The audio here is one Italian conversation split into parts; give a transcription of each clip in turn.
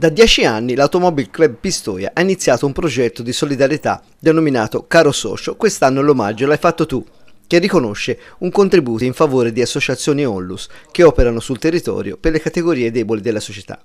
Da dieci anni l'Automobile Club Pistoia ha iniziato un progetto di solidarietà denominato Caro Socio, quest'anno l'omaggio l'hai fatto tu, che riconosce un contributo in favore di associazioni onlus che operano sul territorio per le categorie deboli della società.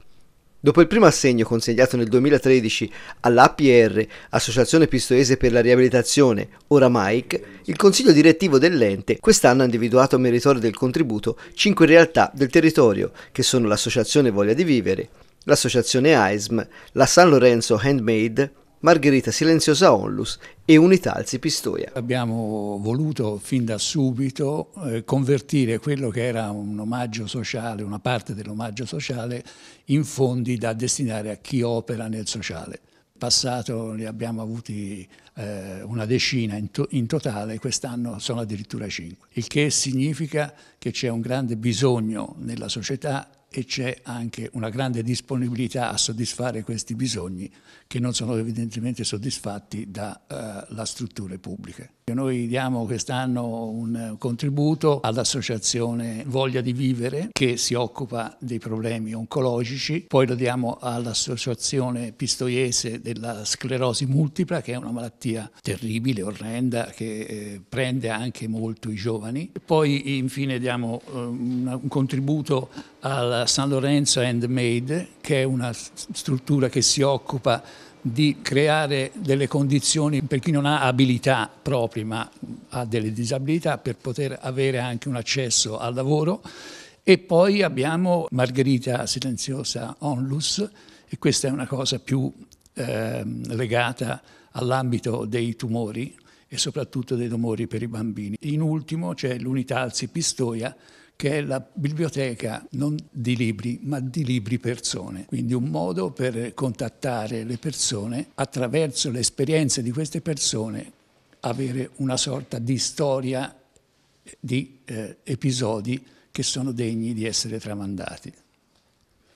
Dopo il primo assegno consegnato nel 2013 all'APR, Associazione Pistoiese per la Riabilitazione, ora MAIC, il consiglio direttivo dell'ente quest'anno ha individuato meritorio del contributo cinque realtà del territorio, che sono l'Associazione Voglia di Vivere, l'associazione AISM, la San Lorenzo Handmade, Margherita Silenziosa Onlus e Unità Alzi Pistoia. Abbiamo voluto fin da subito eh, convertire quello che era un omaggio sociale, una parte dell'omaggio sociale, in fondi da destinare a chi opera nel sociale passato ne abbiamo avuti eh, una decina in, to in totale, quest'anno sono addirittura cinque, il che significa che c'è un grande bisogno nella società e c'è anche una grande disponibilità a soddisfare questi bisogni che non sono evidentemente soddisfatti dalle uh, strutture pubbliche. Noi diamo quest'anno un contributo all'associazione Voglia di Vivere che si occupa dei problemi oncologici, poi lo diamo all'associazione pistoiese della sclerosi multipla che è una malattia terribile, orrenda, che eh, prende anche molto i giovani. Poi infine diamo eh, un contributo al San Lorenzo Handmade, che è una struttura che si occupa di creare delle condizioni per chi non ha abilità proprie ma ha delle disabilità per poter avere anche un accesso al lavoro. E poi abbiamo Margherita Silenziosa Onlus e questa è una cosa più eh, legata all'ambito dei tumori e soprattutto dei tumori per i bambini. In ultimo c'è l'unità Alzi Pistoia che è la biblioteca non di libri, ma di libri persone. Quindi un modo per contattare le persone attraverso le esperienze di queste persone, avere una sorta di storia di eh, episodi che sono degni di essere tramandati.